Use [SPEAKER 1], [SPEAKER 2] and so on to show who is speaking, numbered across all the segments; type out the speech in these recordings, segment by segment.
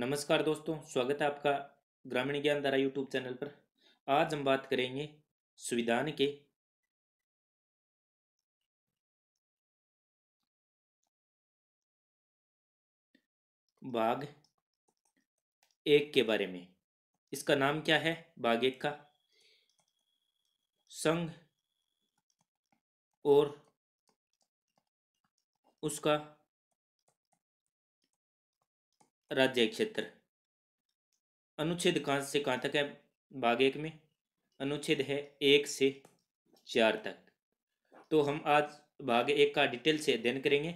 [SPEAKER 1] नमस्कार दोस्तों स्वागत है आपका ग्रामीण ज्ञान धारा यूट्यूब चैनल पर आज हम बात करेंगे संविधान के भाग एक के बारे में इसका नाम क्या है भाग एक का संघ और उसका राज्य क्षेत्र अनुच्छेद कहाँ से कहाँ तक है भाग एक में अनुच्छेद है एक से चार तक तो हम आज भाग एक का डिटेल से अध्ययन करेंगे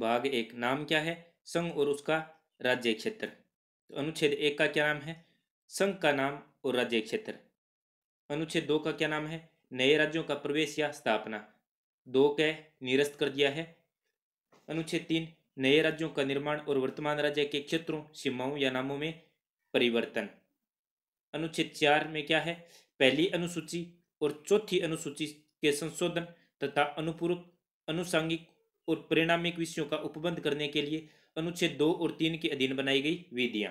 [SPEAKER 1] भाग एक नाम क्या है संघ और उसका राज्य क्षेत्र तो अनुच्छेद एक का क्या नाम है संघ का नाम और राज्य क्षेत्र अनुच्छेद दो का क्या नाम है नए राज्यों का प्रवेश या स्थापना दो के निरस्त कर दिया है अनुच्छेद तीन नए राज्यों का निर्माण और वर्तमान राज्य के क्षेत्रों सीमाओं या नामों में परिवर्तन अनुच्छेद चार में क्या है पहली अनुसूची और चौथी अनुसूची के संशोधन तथा अनुपूरक अनुसांगिक और परिणामिक विषयों का उपबंध करने के लिए अनुच्छेद दो और तीन के अधीन बनाई गई विधियां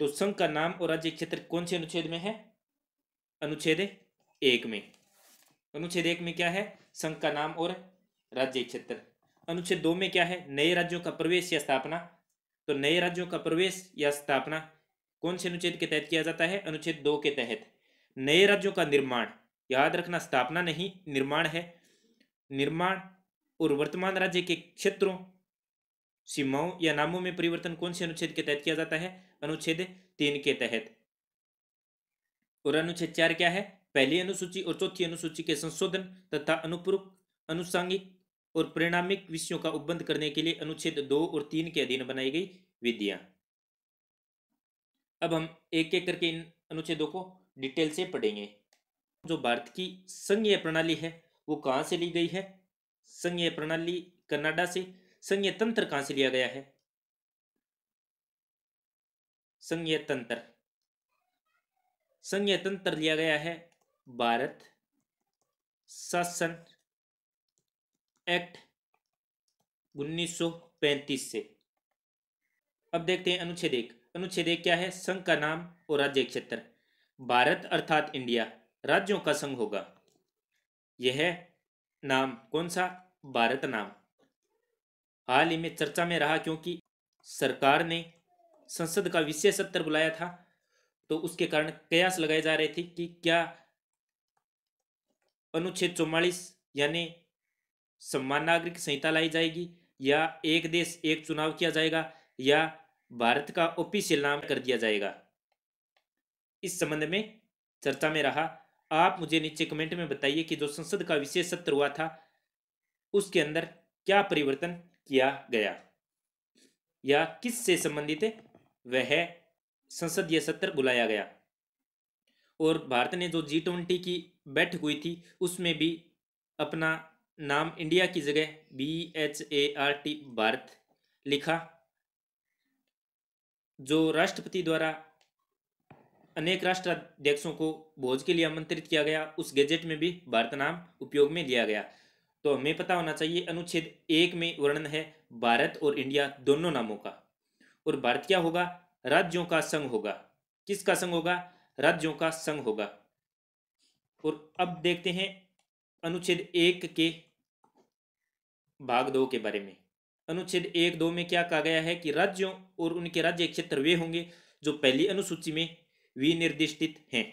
[SPEAKER 1] तो संघ का नाम और राज्य क्षेत्र कौन से अनुच्छेद में है अनुच्छेद एक में अनुच्छेद एक में क्या है संघ का नाम और राज्य क्षेत्र अनुच्छेद दो में क्या है नए राज्यों का प्रवेश या स्थापना तो नए राज्यों का प्रवेश या स्थापना कौन से अनुच्छेद के तहत किया जाता है अनुच्छेद दो के तहत नए राज्यों का निर्माण याद रखना स्थापना नहीं निर्माण है निर्माण और वर्तमान राज्य के क्षेत्रों सीमाओं या नामों में परिवर्तन कौन से अनुच्छेद के तहत किया जाता है अनुच्छेद तीन के तहत और अनुच्छेद चार क्या है पहली अनुसूची और चौथी अनुसूची के संशोधन तथा अनुपूरक अनुसांगिक और परिणामिक विषयों का उपबंध करने के लिए अनुच्छेद दो और तीन के अधीन बनाई गई विधियां अब हम एक एक करके इन अनुच्छेदों को डिटेल से पढ़ेंगे जो भारत की संघीय प्रणाली है वो कहाँ से ली गई है संघीय प्रणाली कनाडा से संघीय तंत्र कहाँ से लिया गया है संघीय तंत्र संघीय तंत्र लिया गया है भारत शासन एक्ट 1935 से अब देखते हैं अनुच्छेद एक अनुच्छेद एक क्या है संघ का नाम और राज्य क्षेत्र भारत अर्थात इंडिया राज्यों का संघ होगा यह नाम कौन सा भारत नाम हाल ही में चर्चा में रहा क्योंकि सरकार ने संसद का विशेष सत्र बुलाया था तो उसके कारण कयास लगाए जा रहे थे कि क्या अनुच्छेद चौवालीस यानी सम्मान नागरिक संहिता लाई जाएगी या एक देश एक चुनाव किया जाएगा या भारत का ऑफिशियल नाम कर दिया जाएगा इस संबंध में चर्चा में रहा आप मुझे नीचे कमेंट में बताइए कि जो संसद का विशेष सत्र हुआ था उसके अंदर क्या परिवर्तन किया गया या किस से संबंधित वह संसदीय सत्र बुलाया गया और भारत ने जो जी ट्वेंटी की बैठक हुई थी उसमें भी अपना नाम इंडिया की जगह B H A R T Bharat लिखा जो राष्ट्रपति द्वारा अनेक राष्ट्राध्यक्षों को भोज के लिए आमंत्रित किया गया उस गैजेट में भी भारत नाम उपयोग में लिया गया तो हमें पता होना चाहिए अनुच्छेद एक में वर्णन है भारत और इंडिया दोनों नामों का और भारत क्या होगा राज्यों का संघ होगा किसका संघ होगा राज्यों का संघ होगा और अब देखते हैं अनुच्छेद एक के भाग दो के बारे में अनुच्छेद एक दो में क्या कहा गया है कि राज्यों और उनके राज्य क्षेत्र वे होंगे जो पहली अनुसूची में विनिर्दिष्टित हैं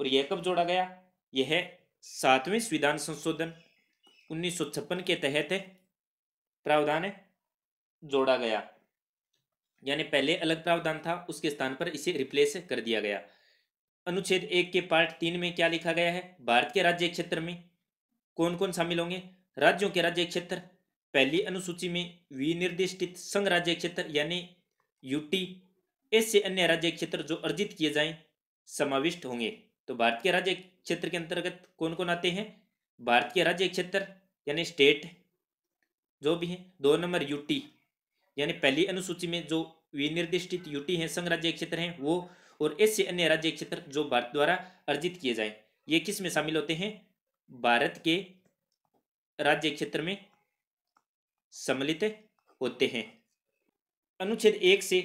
[SPEAKER 1] और यह कब जोड़ा गया यह है सातवें संविधान संशोधन उन्नीस के तहत प्रावधान जोड़ा गया यानी पहले अलग प्रावधान था उसके स्थान पर इसे रिप्लेस कर दिया गया अनुच्छेद एक के पार्ट तीन में क्या लिखा गया है भारत के राज्य क्षेत्र में कौन कौन शामिल होंगे राज्यों के राज्य क्षेत्र पहली अनुसूची में विनिर्दिष्टित संघ राज्य क्षेत्र यानी यूटी ऐसे अन्य राज्य क्षेत्र जो अर्जित किए जाएं समाविष्ट होंगे तो भारत के राज्य क्षेत्र के अंतर्गत कौन कौन आते हैं भारत के राज्य क्षेत्र यानी स्टेट जो भी हैं दो नंबर यूटी यानी पहली अनुसूची में जो विनिर्दिष्टित यूटी हैं संघ राज्य क्षेत्र हैं वो और ऐसे अन्य राज्य क्षेत्र जो भारत द्वारा अर्जित किए जाएं ये किस में शामिल होते हैं भारत के राज्य क्षेत्र में सम्मिलित होते हैं अनुच्छेद एक से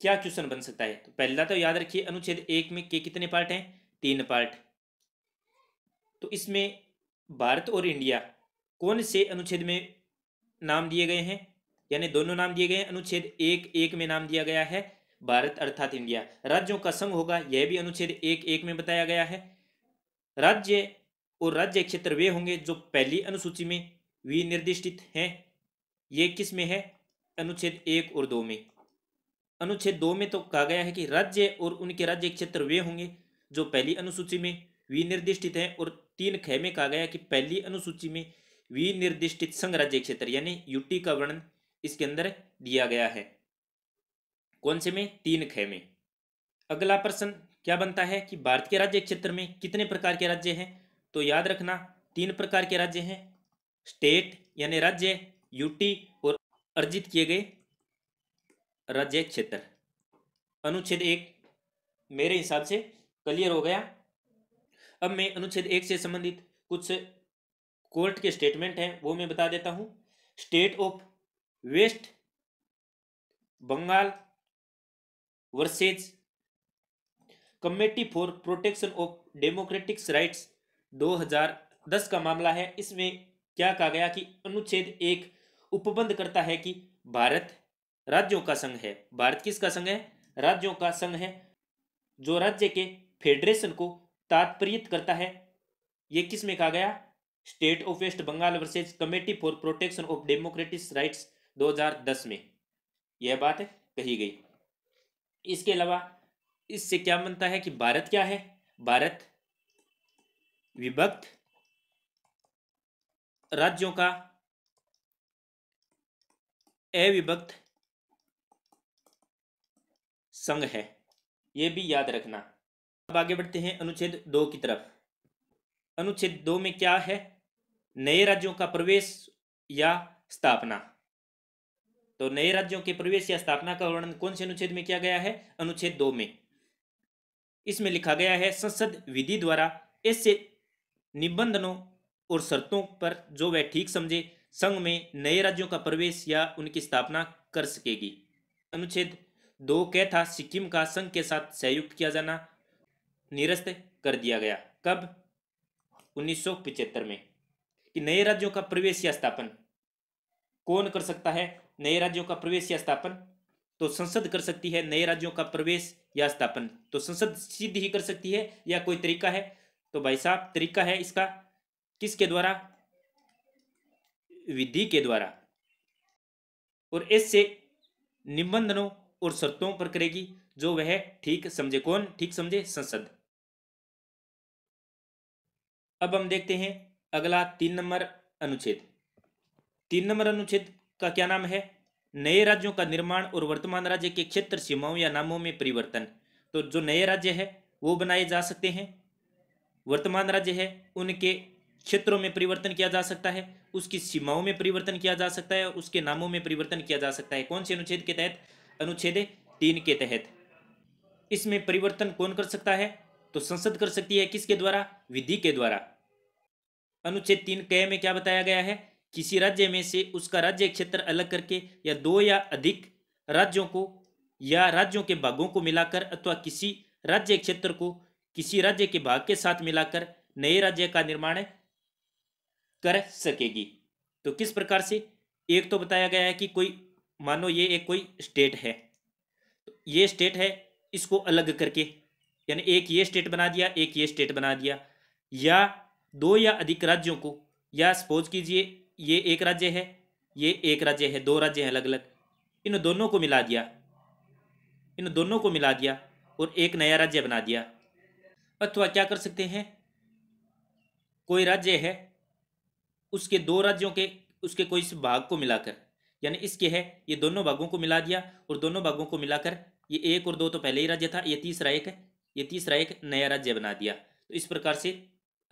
[SPEAKER 1] क्या क्वेश्चन बन सकता है तो पहला तो याद रखिए अनुच्छेद एक में के कितने पार्ट हैं तीन पार्ट तो इसमें भारत और इंडिया कौन से अनुच्छेद में नाम दिए गए हैं यानी दोनों नाम दिए गए हैं अनुच्छेद एक एक में नाम दिया गया है भारत अर्थात इंडिया राज्यों का संघ होगा यह भी अनुच्छेद एक एक में बताया गया है राज्य और राज्य क्षेत्र वे होंगे जो पहली अनुसूची में विनिर्दिष्टित हैं ये किस में है अनुच्छेद एक और दो में अनुच्छेद दो में तो कहा गया है कि राज्य और उनके राज्य क्षेत्र वे होंगे जो पहली अनुसूची में विनिर्दिष्टित हैं और तीन खे में कहा गया कि पहली अनुसूची में विनिर्दिष्टित संघ राज्य क्षेत्र यानी यूटी का वर्णन इसके अंदर दिया गया है कौन से में तीन खे में अगला प्रश्न क्या बनता है कि भारत के राज्य क्षेत्र में कितने प्रकार के राज्य हैं तो याद रखना तीन प्रकार के राज्य हैं स्टेट यानी राज्य यूटी और अर्जित किए गए राज्य क्षेत्र अनुच्छेद एक मेरे हिसाब से क्लियर हो गया अब मैं अनुच्छेद एक से संबंधित कुछ कोर्ट के स्टेटमेंट हैं वो मैं बता देता हूं state of West Bengal versus committee for protection of democratics rights 2010 का मामला है इसमें क्या कहा गया कि अनुच्छेद एक उपबंध करता है कि भारत राज्यों का संघ है भारत किसका संघ है राज्यों का संघ है जो राज्य के फेडरेशन को तात्परित करता है ये किस में कहा गया state of West Bengal versus committee for protection of democratic rights 2010 में यह बात कही गई इसके अलावा इससे क्या बनता है कि भारत क्या है भारत विभक्त राज्यों का अविभक्त संघ है यह भी याद रखना अब आगे बढ़ते हैं अनुच्छेद दो की तरफ अनुच्छेद दो में क्या है नए राज्यों का प्रवेश या स्थापना तो नए राज्यों के प्रवेश या स्थापना का वर्णन कौन से अनुच्छेद में किया गया है अनुच्छेद दो में इसमें लिखा गया है संसद विधि द्वारा ऐसे निबंधनों और शर्तों पर जो वह ठीक समझे संघ में नए राज्यों का प्रवेश या उनकी स्थापना कर सकेगी अनुच्छेद दो कह था सिक्किम का संघ के साथ संयुक्त किया जाना निरस्त कर दिया गया कब उन्नीस में कि नए राज्यों का प्रवेश या स्थापन कौन कर सकता है नए राज्यों का प्रवेश या स्थापन तो संसद कर सकती है नए राज्यों का प्रवेश या स्थापन तो संसद सिद्ध ही कर सकती है या कोई तरीका है तो भाई साहब तरीका है इसका किसके द्वारा विधि के द्वारा और इससे निबंधनों और शर्तों पर करेगी जो वह ठीक समझे कौन ठीक समझे संसद अब हम देखते हैं अगला तीन नंबर अनुच्छेद तीन नंबर अनुच्छेद का क्या नाम है नए राज्यों का निर्माण और वर्तमान राज्य के क्षेत्र सीमाओं या नामों में परिवर्तन तो जो नए राज्य है वो बनाए जा सकते हैं वर्तमान राज्य है उनके क्षेत्रों में परिवर्तन किया जा सकता है उसकी सीमाओं में परिवर्तन किया जा सकता है और उसके नामों में परिवर्तन किया जा सकता है कौन से अनुच्छेद के तहत अनुच्छेद तीन के तहत इसमें परिवर्तन कौन कर सकता है तो संसद कर सकती है किसके द्वारा विधि के द्वारा अनुच्छेद तीन कह में क्या बताया गया है किसी राज्य में से उसका राज्य क्षेत्र अलग करके या दो या अधिक राज्यों को या राज्यों के भागों को मिलाकर अथवा किसी राज्य क्षेत्र को किसी राज्य के भाग के साथ मिलाकर नए राज्य का निर्माण कर सकेगी तो किस प्रकार से एक तो बताया गया है कि कोई मानो ये एक कोई स्टेट है तो ये स्टेट है इसको अलग करके यानी एक ये स्टेट बना दिया एक ये स्टेट बना दिया या दो या अधिक राज्यों को या सपोज कीजिए ये एक राज्य है ये एक राज्य है दो राज्य हैं अलग अलग इन दोनों को मिला दिया इन दोनों को मिला दिया और एक नया राज्य बना दिया अथवा क्या कर सकते हैं कोई राज्य है उसके दो राज्यों के उसके कोई भाग को मिलाकर यानी इसके है ये दोनों भागों को मिला दिया और दोनों भागों को मिलाकर ये एक और दो तो पहले ही राज्य था ये तीसरा एक ये तीसरा एक नया राज्य बना दिया तो इस प्रकार से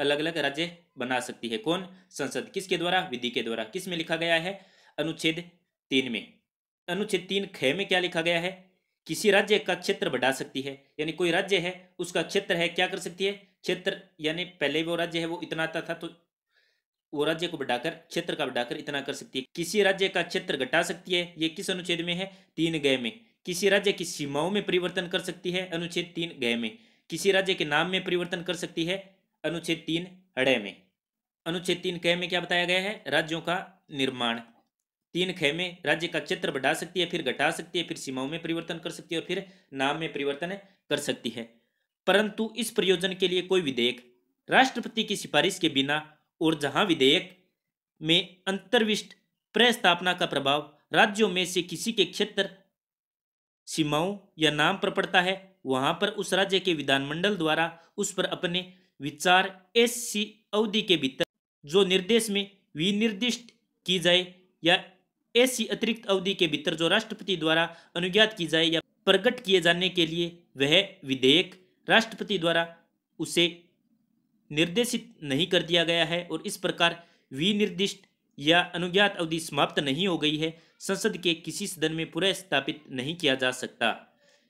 [SPEAKER 1] अलग अलग राज्य बना सकती है कौन संसद किसके द्वारा विधि के द्वारा किस में लिखा गया है अनुच्छेद तीन में अनुच्छेद तीन खे में क्या लिखा गया है किसी राज्य का क्षेत्र बढ़ा सकती है यानी कोई राज्य है उसका क्षेत्र है क्या कर सकती है क्षेत्र यानी पहले वो राज्य है वो इतना आता था तो वो राज्य को बढ़ाकर क्षेत्र का बढ़ाकर इतना कर सकती है किसी राज्य का क्षेत्र घटा सकती है ये किस अनुच्छेद में है तीन गय में किसी राज्य की सीमाओं में परिवर्तन कर सकती है अनुच्छेद तीन गय में किसी राज्य के नाम में परिवर्तन कर सकती है अनुच्छेद तीन अड़े में अनुच्छेद तीन कह में क्या बताया गया है राज्यों का निर्माण तीन खेमे राज्य का क्षेत्र बढ़ा सकती है फिर घटा सकती है फिर सीमाओं में परिवर्तन कर सकती है और फिर नाम में परिवर्तन कर सकती है परंतु इस प्रयोजन के लिए कोई विधेयक राष्ट्रपति की सिफारिश के बिना और जहां विधेयक में अंतर्विष्ट प्रस्थापना का प्रभाव राज्यों में से किसी के क्षेत्र सीमाओं या नाम पर पड़ता है वहां पर उस राज्य के विधानमंडल द्वारा उस पर अपने विचार एस सी अवधि के भीतर जो निर्देश में विनिर्दिष्ट की जाए या ऐसी अतिरिक्त अवधि के भीतर जो राष्ट्रपति द्वारा अनुज्ञात की जाए या प्रकट किए जाने के लिए वह विधेयक राष्ट्रपति द्वारा उसे निर्देशित नहीं कर दिया गया है और इस प्रकार विनिर्दिष्ट या अनुज्ञात अवधि समाप्त नहीं हो गई है संसद के किसी सदन में पुनः नहीं किया जा सकता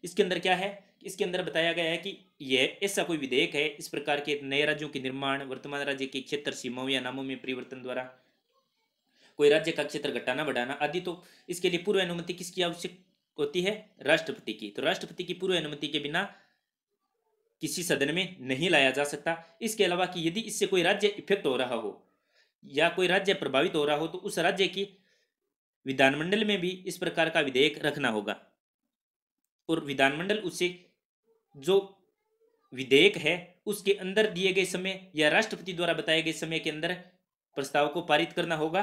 [SPEAKER 1] इसके अंदर क्या है इसके अंदर बताया गया है कि यह ऐसा कोई विधेयक है इस प्रकार के नए राज्यों के निर्माण वर्तमान राज्य के क्षेत्र सीमाओं या नामों में परिवर्तन द्वारा कोई राज्य का क्षेत्र घटाना बढ़ाना आदि तो इसके लिए पूर्व अनुमति किसकी आवश्यक होती है राष्ट्रपति की तो राष्ट्रपति की पूर्व अनुमति के बिना किसी सदन में नहीं लाया जा सकता इसके अलावा कि यदि इससे कोई राज्य इफेक्ट हो रहा हो या कोई राज्य प्रभावित हो रहा हो तो उस राज्य की विधानमंडल में भी इस प्रकार का विधेयक रखना होगा और विधानमंडल उसे जो विधेयक है उसके अंदर दिए गए समय या राष्ट्रपति द्वारा बताए गए समय के अंदर प्रस्ताव को पारित करना होगा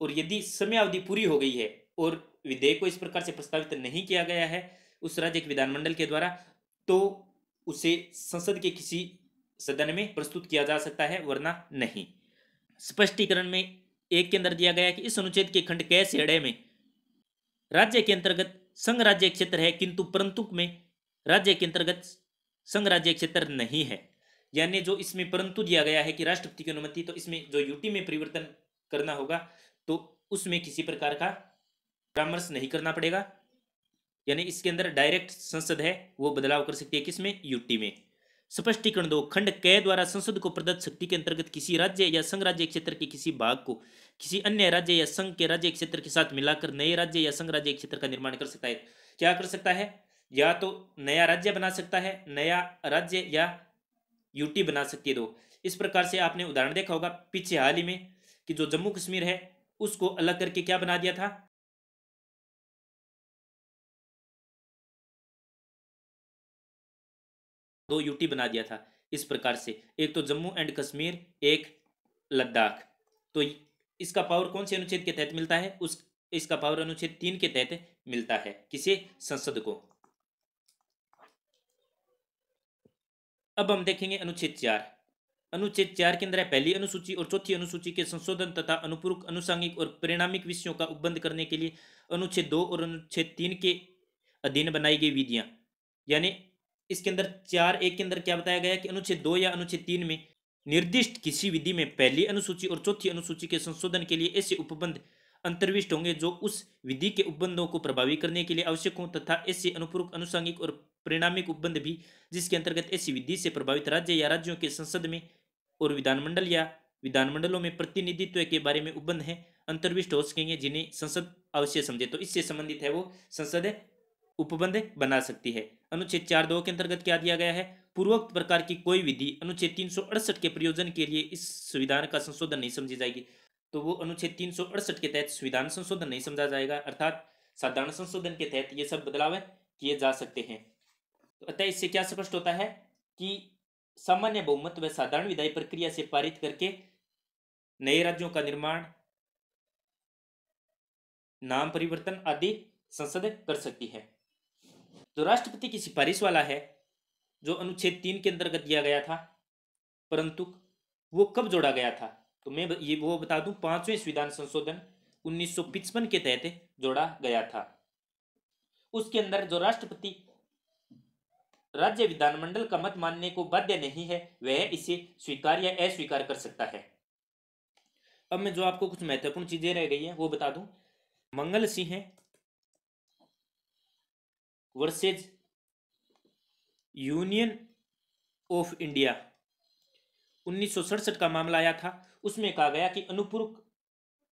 [SPEAKER 1] और यदि अवधि पूरी हो गई है और विधेयक को इस प्रकार से प्रस्तावित नहीं किया गया है उस राज्य के विधानमंडल के द्वारा तो उसे संसद के किसी सदन में प्रस्तुत किया जा सकता है वरना नहीं स्पष्टीकरण में एक के अंदर दिया गया कि इस अनुच्छेद के खंड कै से में राज्य के अंतर्गत संघ राज्य क्षेत्र है किंतु परंतु में राज्य के अंतर्गत संघ राज्य क्षेत्र नहीं है यानी जो इसमें परंतु दिया गया है कि राष्ट्रपति की अनुमति तो इसमें जो यूटी में परिवर्तन करना होगा तो उसमें किसी प्रकार का परामर्श नहीं करना पड़ेगा यानी इसके अंदर डायरेक्ट संसद है वो बदलाव कर सकती है किसमें यूटी में स्पष्टीकरण दो खंड कै द्वारा संसद को प्रदत्त शक्ति के अंतर्गत किसी राज्य या संघ राज्य क्षेत्र के किसी भाग को किसी अन्य राज्य या संघ के राज्य क्षेत्र के साथ मिलाकर नए राज्य या संघ राज्य क्षेत्र का निर्माण कर सकता है क्या कर सकता है या तो नया राज्य बना सकता है नया राज्य या यूटी बना सकती है दो इस प्रकार से आपने उदाहरण देखा होगा पीछे हाल ही में कि जो जम्मू कश्मीर है उसको अलग करके क्या बना दिया था दो यूटी बना दिया था इस प्रकार से एक तो जम्मू एंड कश्मीर एक लद्दाख तो इसका पावर कौन से अनुच्छेद के तहत मिलता है उस इसका पावर अनुच्छेद तीन के तहत मिलता है किसे संसद को अब हम देखेंगे अनुच्छेद चार अनुच्छेद चार के अंदर है पहली अनुसूची और चौथी अनुसूची के संशोधन तथा अनुपूरक अनुसांगिक और परिणामिक विषयों का उपबंध करने के लिए अनुच्छेद दो और अनुच्छेद तीन के अधीन बनाई गई विधियां यानी इसके अंदर चार एक के अंदर क्या बताया गया कि अनुच्छेद दो या अनुच्छेद तीन में निर्दिष्ट किसी विधि में पहली अनुसूची और चौथी अनुसूची के संशोधन के लिए ऐसे उपबंध अंतर्विष्ट होंगे जो उस विधि के उपबंधों को प्रभावी करने के लिए आवश्यक हों तथा ऐसे अनुपूरक अनुसांगिक और परिणामिक उपबंध भी जिसके अंतर्गत ऐसी विधि से प्रभावित राज्य या राज्यों के संसद में और विधानमंडल या विधानमंडलों में प्रतिनिधित्व के बारे में उपबंध है अंतर्विष्ट हो सकेंगे जिन्हें संसद अवश्य समझे तो इससे संबंधित है वो संसद उपबंध बना सकती है अनुच्छेद चार दो के अंतर्गत क्या दिया गया है पूर्वोक्त प्रकार की कोई विधि अनुच्छेद तीन के प्रयोजन के लिए इस संविधान का संशोधन नहीं समझी जाएगी तो वो अनुच्छेद तीन के तहत संविधान संशोधन नहीं समझा जाएगा अर्थात साधारण संशोधन के तहत ये सब बदलाव किए जा सकते हैं तो अतः इससे क्या स्पष्ट होता है कि सामान्य बहुमत व साधारण विधायी प्रक्रिया से पारित करके नए राज्यों का निर्माण नाम परिवर्तन आदि संसद कर सकती है तो राष्ट्रपति की सिफारिश वाला है जो अनुच्छेद तीन के अंतर्गत दिया गया था परंतु वो कब जोड़ा गया था तो मैं ये वो बता दूं पांचवें संविधान संशोधन उन्नीस के तहत जोड़ा गया था उसके अंदर जो राष्ट्रपति राज्य विधानमंडल का मत मानने को बाध्य नहीं है वह इसे स्वीकार या अस्वीकार कर सकता है अब मैं जो आपको कुछ महत्वपूर्ण चीजें रह गई हैं वो बता दूं Mangal Singh versus union of India उन्नीस का मामला आया था उसमें कहा गया कि अनुपूरक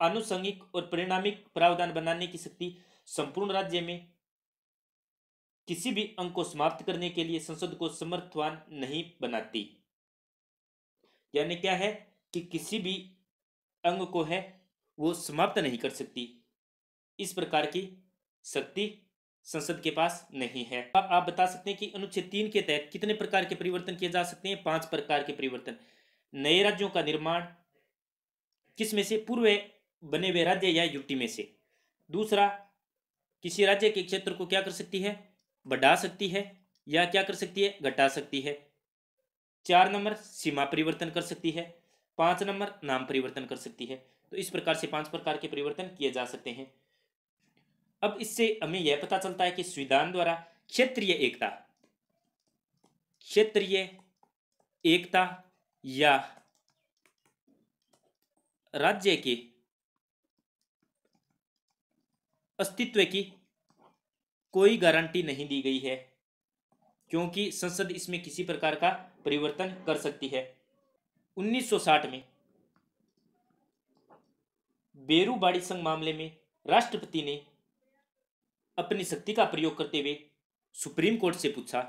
[SPEAKER 1] अनुसंगिक और परिणामिक प्रावधान बनाने की शक्ति संपूर्ण राज्य में किसी भी अंग को समाप्त करने के लिए संसद को समर्थवान नहीं बनाती यानी क्या है कि किसी भी अंग को है वो समाप्त नहीं कर सकती इस प्रकार की शक्ति संसद के पास नहीं है अब आप बता सकते हैं कि अनुच्छेद तीन के तहत कितने प्रकार के परिवर्तन किए जा सकते हैं पांच प्रकार के परिवर्तन नए राज्यों का निर्माण किसमें से पूर्व बने हुए राज्य या यूटी में से दूसरा किसी राज्य के क्षेत्र को क्या कर सकती है बढ़ा सकती है या क्या कर सकती है घटा सकती है चार नंबर सीमा परिवर्तन कर सकती है पांच नंबर नाम परिवर्तन कर सकती है तो इस प्रकार से पांच प्रकार के परिवर्तन किए जा सकते हैं अब इससे हमें यह पता चलता है कि संविधान द्वारा क्षेत्रीय एकता क्षेत्रीय एकता या राज्य के अस्तित्व की कोई गारंटी नहीं दी गई है क्योंकि संसद इसमें किसी प्रकार का परिवर्तन कर सकती है 1960 में बेरूबाड़ी संघ मामले में राष्ट्रपति ने अपनी शक्ति का प्रयोग करते हुए सुप्रीम कोर्ट से पूछा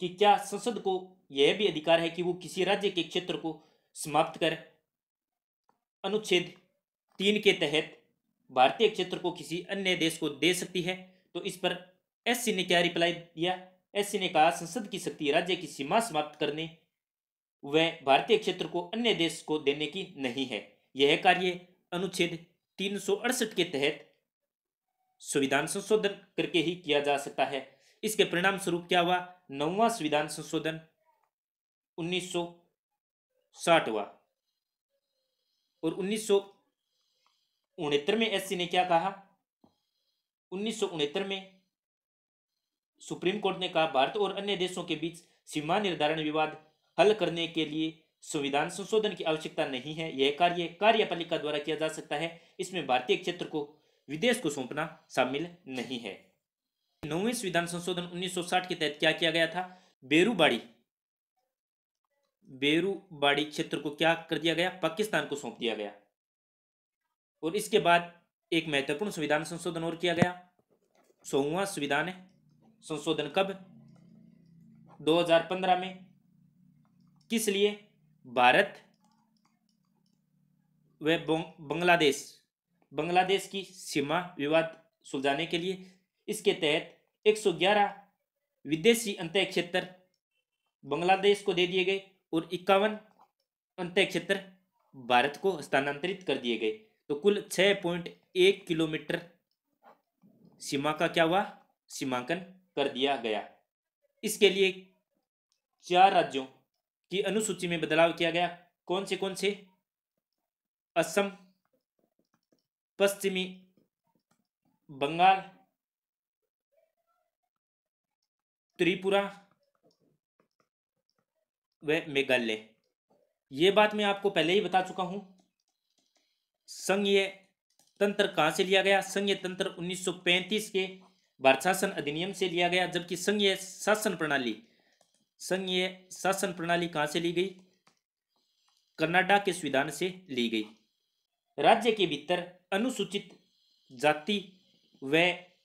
[SPEAKER 1] कि क्या संसद को यह भी अधिकार है कि वो किसी राज्य के क्षेत्र को समाप्त कर अनुच्छेद तीन के तहत भारतीय क्षेत्र को किसी अन्य देश को दे सकती है तो इस पर एससी ने क्या रिप्लाई दिया एससी ने कहा संसद की शक्ति राज्य की सीमा समाप्त करने व भारतीय क्षेत्र को अन्य देश को देने की नहीं है यह कार्य अनुच्छेद तीन के तहत संविधान संशोधन करके ही किया जा सकता है इसके परिणाम स्वरूप क्या हुआ नौवा संविधान संशोधन उन्नीस हुआ और उन्नीस में एससी ने क्या कहा उन्नीस में सुप्रीम कोर्ट ने कहा भारत और अन्य देशों के बीच सीमा निर्धारण विवाद हल करने के लिए संविधान संशोधन की आवश्यकता नहीं है यह कार्य कार्यपालिका द्वारा किया जा सकता है इसमें भारतीय क्षेत्र को विदेश को सौंपना शामिल नहीं है नौवें संविधान संशोधन 1960 के तहत क्या किया गया था बेरूबाड़ी बेरूबाड़ी क्षेत्र को क्या कर दिया गया पाकिस्तान को सौंप दिया गया और इसके बाद एक महत्वपूर्ण संविधान संशोधन और किया गया सोवा संविधान संशोधन कब 2015 में किस लिए भारत व बांग्लादेश बांग्लादेश की सीमा विवाद सुलझाने के लिए इसके तहत 111 विदेशी अंत क्षेत्र बांग्लादेश को दे दिए गए और इक्यावन अंत क्षेत्र भारत को स्थानांतरित कर दिए गए तो कुल छः पॉइंट एक किलोमीटर सीमा का क्या हुआ सीमांकन कर दिया गया इसके लिए चार राज्यों की अनुसूची में बदलाव किया गया कौन से कौन से असम पश्चिमी बंगाल त्रिपुरा व मेघालय ये बात मैं आपको पहले ही बता चुका हूं संघीय तंत्र कहाँ से लिया गया संघीय तंत्र 1935 के भारत शासन अधिनियम से लिया गया जबकि संघीय शासन प्रणाली संघीय शासन प्रणाली कहाँ से ली गई कर्नाटक के संविधान से ली गई राज्य के भीतर अनुसूचित जाति व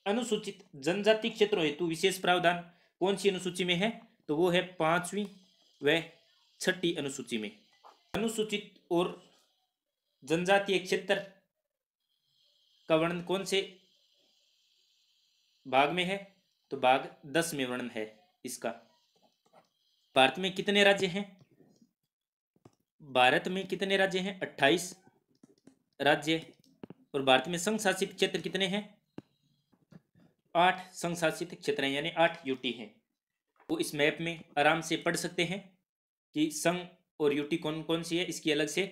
[SPEAKER 1] अनुसूचित जनजाति क्षेत्रों हेतु विशेष प्रावधान कौन सी अनुसूची में है तो वो है पांचवी व छठी अनुसूची में अनुसूचित और जनजातीय क्षेत्र का वर्णन कौन से भाग में है तो भाग दस में वर्णन है इसका भारत में कितने राज्य हैं भारत में कितने राज्य हैं अट्ठाईस राज्य और भारत में संघ शासित क्षेत्र कितने हैं आठ संघ शासित क्षेत्र हैं यानी आठ यूटी हैं वो इस मैप में आराम से पढ़ सकते हैं कि संघ और यूटी कौन कौन सी है इसकी अलग से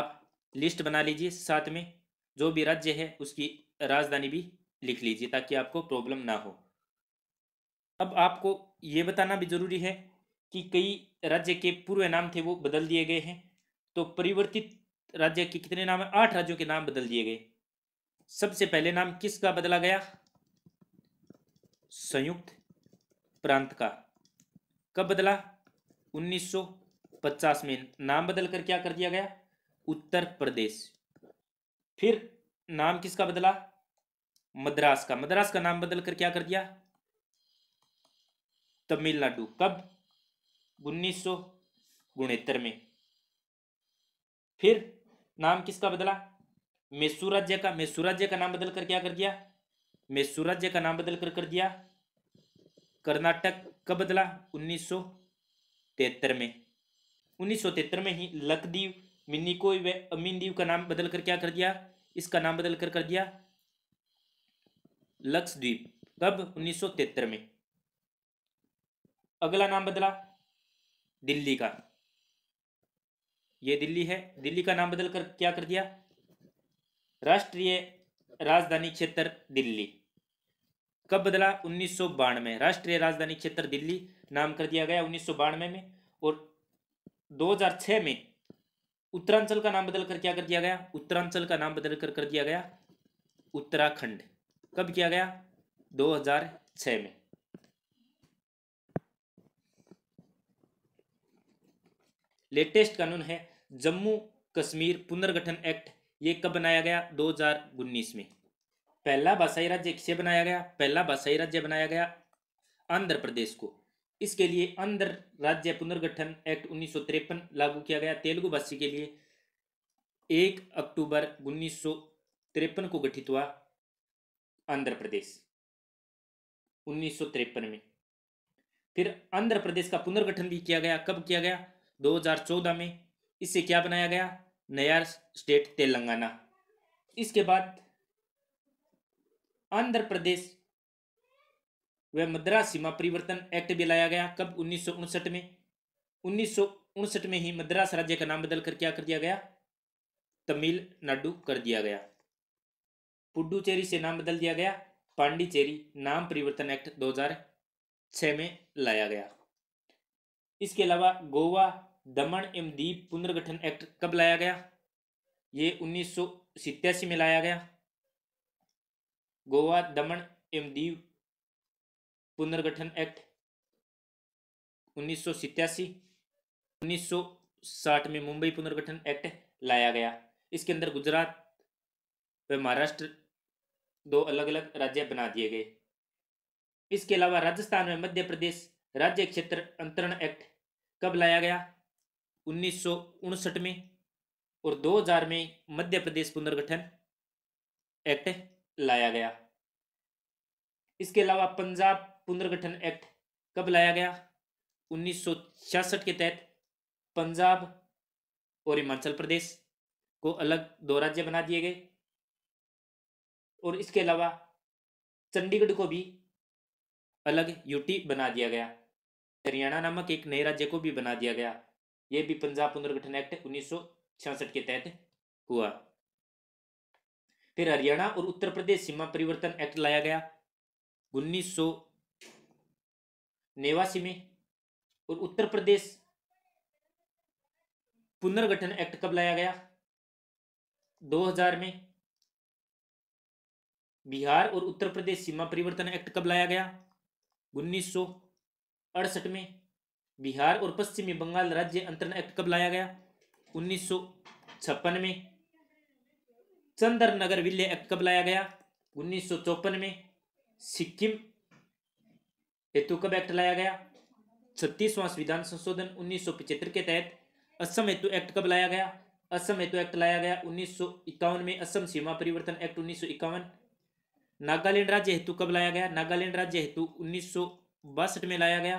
[SPEAKER 1] आप लिस्ट बना लीजिए साथ में जो भी राज्य है उसकी राजधानी भी लिख लीजिए ताकि आपको प्रॉब्लम ना हो अब आपको ये बताना भी ज़रूरी है कि कई राज्य के पूर्व नाम थे वो बदल दिए गए हैं तो परिवर्तित राज्य के कितने नाम है आठ राज्यों के नाम बदल दिए गए सबसे पहले नाम किसका बदला गया संयुक्त प्रांत का कब बदला 1950 में नाम बदलकर क्या कर दिया गया उत्तर प्रदेश फिर नाम किसका बदला मद्रास का मद्रास का नाम बदलकर क्या कर दिया तमिलनाडु कब उन्नीस सौ में फिर नाम किसका बदला मैसूर राज्य का मैसूर राज्य का नाम बदलकर क्या कर दिया मैसूर राज्य का नाम बदलकर कर दिया कर्नाटक कब बदला उन्नीस में उन्नीस में ही लकदीव मिनी को मिनदीव का नाम बदल कर क्या कर दिया इसका नाम बदल कर कर दिया लक्षद्वीप कब उन्नीस में अगला नाम बदला दिल्ली का ये दिल्ली है दिल्ली का नाम बदल कर क्या कर दिया राष्ट्रीय राजधानी क्षेत्र दिल्ली कब बदला उन्नीस सौ में राष्ट्रीय राजधानी क्षेत्र दिल्ली नाम कर दिया गया उन्नीस सौ में, में और 2006 में उत्तरांचल का नाम बदलकर क्या कर दिया गया उत्तरांचल का नाम बदल कर दिया गया उत्तराखंड कब किया गया 2006 में लेटेस्ट कानून है जम्मू कश्मीर पुनर्गठन एक्ट ये कब बनाया गया 2019 में पहला बासाई राज्य किसे बनाया गया पहला बासाई राज्य बनाया गया आंध्र प्रदेश को इसके लिए अंदर राज्य पुनर्गठन एक्ट उन्नीस लागू किया गया तेलुगु भाषी के लिए एक अक्टूबर उन्नीस को गठित हुआ आंध्र प्रदेश उन्नीस में फिर आंध्र प्रदेश का पुनर्गठन भी किया गया कब किया गया 2014 में इससे क्या बनाया गया नया स्टेट तेलंगाना इसके बाद आंध्र प्रदेश वह मद्रास सीमा परिवर्तन एक्ट भी लाया गया कब उन्नीस में उन्नीस में ही मद्रास राज्य का नाम बदलकर क्या कर दिया गया तमिलनाडु कर दिया गया पुडुचेरी से नाम बदल दिया गया पांडिचेरी नाम परिवर्तन एक्ट 2006 में लाया गया इसके अलावा गोवा दमन एवं द्वीप पुनर्गठन एक्ट कब लाया गया ये उन्नीस में लाया गया गोवा दमन एवं द्वीप पुनर्गठन एक्ट उन्नीस सौ में मुंबई पुनर्गठन एक्ट लाया गया इसके अंदर गुजरात व महाराष्ट्र दो अलग अलग राज्य बना दिए गए इसके अलावा राजस्थान में मध्य प्रदेश राज्य क्षेत्र अंतरण एक्ट कब लाया गया उन्नीस में और 2000 में मध्य प्रदेश पुनर्गठन एक्ट लाया गया इसके अलावा पंजाब पुनर्गठन एक्ट कब लाया गया 1966 के तहत पंजाब और हिमाचल प्रदेश को अलग दो राज्य बना दिए गए और इसके अलावा चंडीगढ़ को भी अलग यूटी बना दिया गया हरियाणा नामक एक नए राज्य को भी बना दिया गया यह भी पंजाब पुनर्गठन एक्ट उन्नीस के तहत हुआ फिर हरियाणा और उत्तर प्रदेश सीमा परिवर्तन एक्ट लाया गया उन्नीस नेवासी में और उत्तर प्रदेश पुनर्गठन एक्ट कब लाया गया 2000 में बिहार और उत्तर प्रदेश सीमा परिवर्तन एक्ट कब लाया गया उन्नीस अड़सठ में बिहार और पश्चिमी बंगाल राज्य अंतरण एक्ट कब लाया गया उन्नीस छप्पन में चंद्र नगर विलय एक्ट कब लाया गया उन्नीस में सिक्किम हेतु कब एक्ट लाया गया छत्तीसवां संविधान संशोधन उन्नीस के तहत असम हेतु एक्ट कब लाया गया असम हेतु एक्ट लाया गया उन्नीस में असम सीमा परिवर्तन एक्ट उन्नीस नागालैंड राज्य हेतु कब लाया गया नागालैंड राज्य हेतु उन्नीस में लाया गया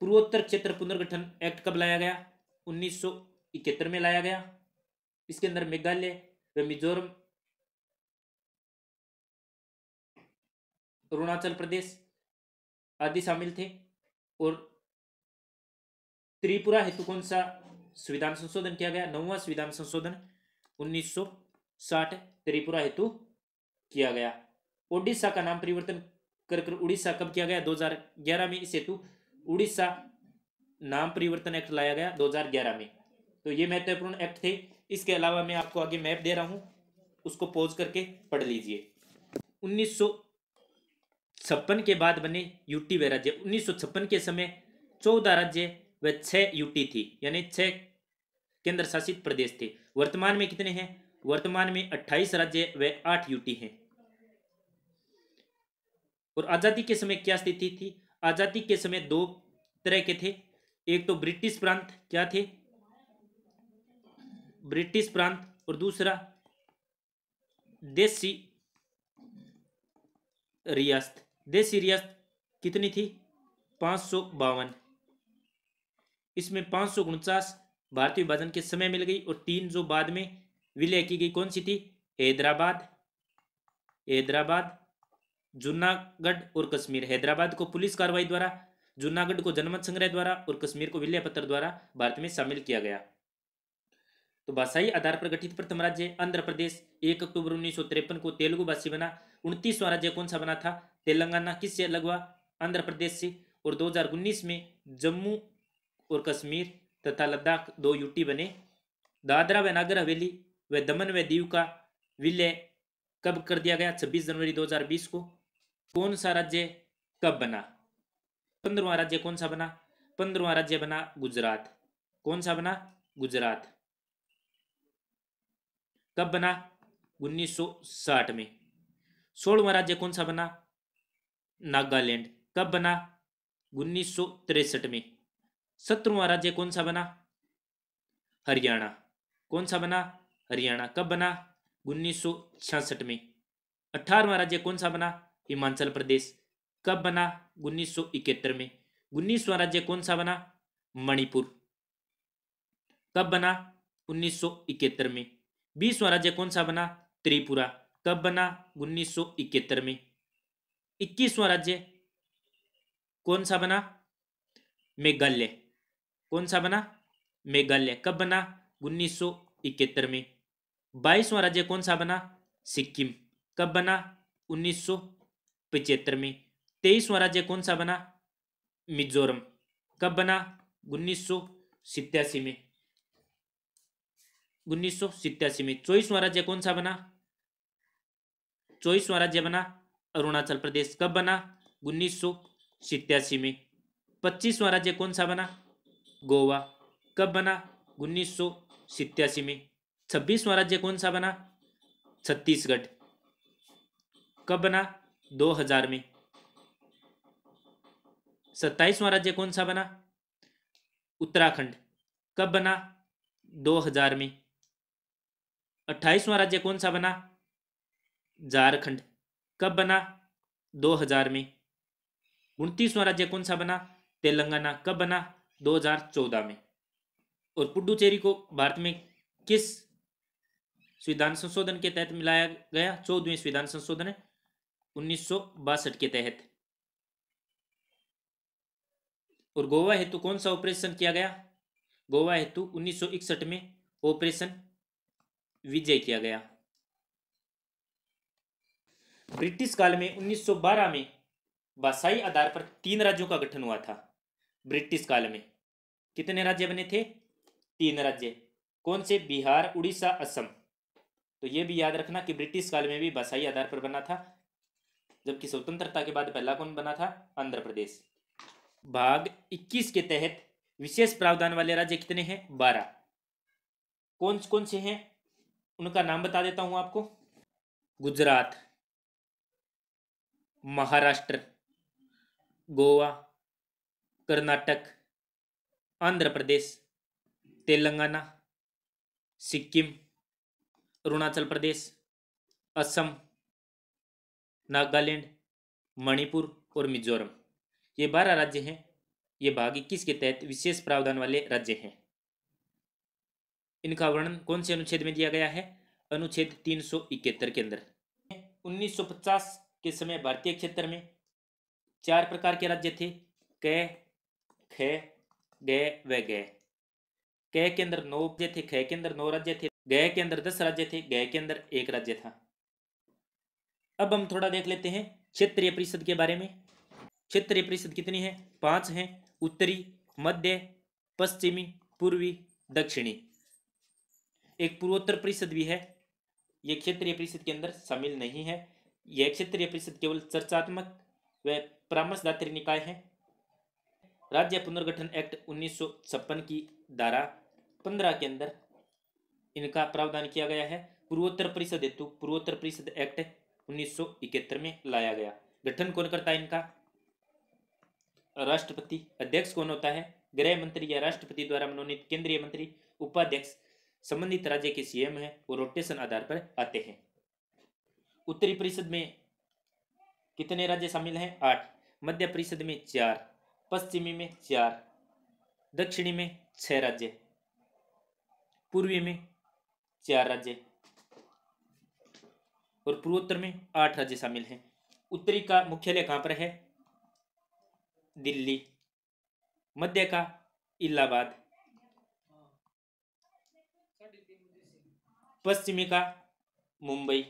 [SPEAKER 1] पूर्वोत्तर क्षेत्र पुनर्गठन एक्ट कब लाया गया उन्नीस में लाया गया इसके अंदर मेघालय व मिजोरम अरुणाचल प्रदेश आदि शामिल थे और त्रिपुरा हेतु कौन सा संविधान संशोधन किया गया नौवा संविधान संशोधन 1960 त्रिपुरा हेतु किया गया ओडिशा का नाम परिवर्तन कर कर उड़ीसा कब किया गया 2011 में इस हेतु उड़ीसा नाम परिवर्तन एक्ट लाया गया 2011 में तो ये महत्वपूर्ण एक्ट थे इसके अलावा मैं आपको आगे मैप दे रहा हूँ उसको पॉज करके पढ़ लीजिए उन्नीस छप्पन के बाद बने यूटी व राज्य उन्नीस के समय चौदह राज्य व छह यूटी थी यानी छह केंद्र शासित प्रदेश थे वर्तमान में कितने हैं वर्तमान में अट्ठाईस राज्य व आठ यूटी हैं और आज़ादी के समय क्या स्थिति थी आज़ादी के समय दो तरह के थे एक तो ब्रिटिश प्रांत क्या थे ब्रिटिश प्रांत और दूसरा देसी रियासत देश सीरियस कितनी थी पाँच सौ बावन इसमें पाँच सौ उनचास भारतीय विभाजन के समय मिल गई और तीन जो बाद में विलय की गई कौन सी थी हैदराबाद हैदराबाद जूनागढ़ और कश्मीर हैदराबाद को पुलिस कार्रवाई द्वारा जूनागढ़ को जनमत संग्रह द्वारा और कश्मीर को विलय पत्र द्वारा भारत में शामिल किया गया तो भाषाई आधार पर गठित प्रथम राज्य आंध्र प्रदेश एक अक्टूबर उन्नीस को तेलुगु भाषी बना उनतीसवां राज्य कौन सा बना था तेलंगाना किससे अलग हुआ आंध्र प्रदेश से और दो में जम्मू और कश्मीर तथा लद्दाख दो यूटी बने दादरा व नागर हवेली व दमन व दीव का विलय कब कर दिया गया 26 जनवरी 2020 को कौन सा राज्य कब बना पंद्रवा राज्य कौन सा बना पंद्रवा राज्य बना गुजरात कौन सा बना गुजरात कब बना 1960 में सोलहवा राज्य कौन सा बना नागालैंड कब बना उन्नीस में सत्रहवा राज्य कौन सा बना हरियाणा कौन सा बना हरियाणा कब बना उन्नीस में अठारहवा राज्य कौन सा बना हिमाचल प्रदेश कब बना उन्नीस में उन्नीसवा राज्य कौन सा बना मणिपुर कब बना उन्नीस में बीसवा राज्य कौन सा बना त्रिपुरा कब बना उन्नीस में इक्कीसवां राज्य कौन सा बना मेघालय कौन सा बना मेघालय कब बना उन्नीस में बाईसवां राज्य कौन सा बना सिक्किम कब बना उन्नीस में तेईसवां राज्य कौन सा बना मिजोरम कब बना उन्नीस में उन्नीस में चौबीसवां राज्य कौन सा बना चौबीसवां राज्य बना अरुणाचल प्रदेश कब बना उन्नीस सौ में पच्चीसवा राज्य कौन सा बना गोवा कब बना उन्नीस सौ में छब्बीसवा राज्य कौन सा बना छत्तीसगढ़ कब बना 2000 में सत्ताईसवां राज्य कौन सा बना उत्तराखंड कब बना 2000 में अट्ठाईसवा राज्य कौन सा बना झारखंड कब बना 2000 में उनतीसवां राज्य कौन सा बना तेलंगाना कब बना 2014 में और पुडुचेरी को भारत में किस संविधान संशोधन के तहत मिलाया गया चौदहवें संविधान संशोधन उन्नीस के तहत और गोवा हेतु कौन सा ऑपरेशन किया गया गोवा हेतु 1961 में ऑपरेशन विजय किया गया ब्रिटिश काल में 1912 में भाषाई आधार पर तीन राज्यों का गठन हुआ था ब्रिटिश काल में कितने राज्य बने थे तीन राज्य कौन से बिहार उड़ीसा असम तो ये भी याद रखना कि ब्रिटिश काल में भी भाषाई आधार पर बना था जबकि स्वतंत्रता के बाद पहला कौन बना था आंध्र प्रदेश भाग 21 के तहत विशेष प्रावधान वाले राज्य कितने हैं बारह कौन कौन से हैं उनका नाम बता देता हूं आपको गुजरात महाराष्ट्र गोवा कर्नाटक आंध्र प्रदेश तेलंगाना सिक्किम अरुणाचल प्रदेश असम नागालैंड मणिपुर और मिजोरम ये बारह राज्य हैं ये भाग इक्कीस के तहत विशेष प्रावधान वाले राज्य हैं इनका वर्णन कौन से अनुच्छेद में दिया गया है अनुच्छेद तीन सौ इकहत्तर के अंदर 1950 किस समय भारतीय क्षेत्र में चार प्रकार के राज्य थे क ख ग व ग के अंदर नौ राज्य थे ख के अंदर नौ राज्य थे ग के अंदर दस राज्य थे ग के अंदर एक राज्य था अब हम थोड़ा देख लेते हैं क्षेत्रीय परिषद के बारे में क्षेत्रीय परिषद कितनी है पांच है उत्तरी मध्य पश्चिमी पूर्वी दक्षिणी एक पूर्वोत्तर परिषद भी है ये क्षेत्रीय परिषद के अंदर शामिल नहीं है यह क्षेत्रीय परिषद केवल चर्चात्मक व परामर्शदात्री निकाय है राज्य पुनर्गठन एक्ट उन्नीस की धारा पंद्रह के अंदर इनका प्रावधान किया गया है पूर्वोत्तर परिषद हेतु पूर्वोत्तर परिषद एक्ट उन्नीस में लाया गया गठन कौन करता है इनका राष्ट्रपति अध्यक्ष कौन होता है गृह मंत्री या राष्ट्रपति द्वारा मनोनीत केंद्रीय मंत्री उपाध्यक्ष संबंधित राज्य के सीएम है और रोटेशन आधार पर आते हैं उत्तरी परिषद में कितने राज्य शामिल हैं आठ मध्य परिषद में चार पश्चिमी में चार दक्षिणी में छह राज्य पूर्वी में चार राज्य और पूर्वोत्तर में आठ राज्य शामिल हैं उत्तरी का मुख्यालय कहाँ पर है दिल्ली मध्य का इलाहाबाद पश्चिमी का मुंबई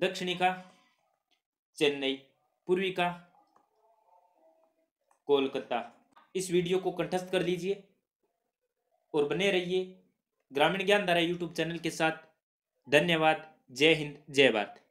[SPEAKER 1] दक्षिणी का चेन्नई पूर्वी का कोलकाता इस वीडियो को कंठस्थ कर लीजिए और बने रहिए ग्रामीण ज्ञान धारा यूट्यूब चैनल के साथ धन्यवाद जय हिंद जय भारत